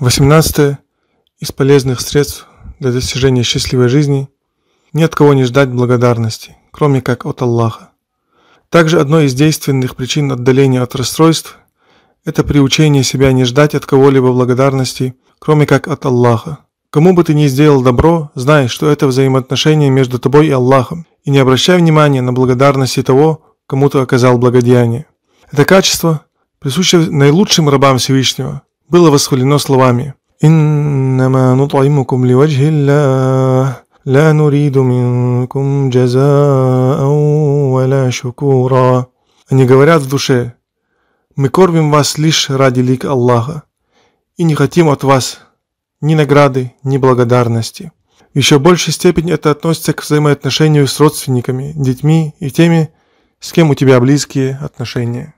18. Из полезных средств для достижения счастливой жизни ни от кого не ждать благодарности, кроме как от Аллаха. Также одной из действенных причин отдаления от расстройств – это приучение себя не ждать от кого-либо благодарности, кроме как от Аллаха. Кому бы ты ни сделал добро, знай, что это взаимоотношение между тобой и Аллахом, и не обращай внимания на благодарности того, кому ты оказал благодеяние. Это качество присуще наилучшим рабам Всевышнего, было восхвалено словами «Иннама нутаймукум ли ваджхиллях, ла нуриду минкум джазаау валя шукура». Они говорят в душе «Мы кормим вас лишь ради лик Аллаха и не хотим от вас ни награды, ни благодарности». Еще большей степени это относится к взаимоотношению с родственниками, детьми и теми, с кем у тебя близкие отношения.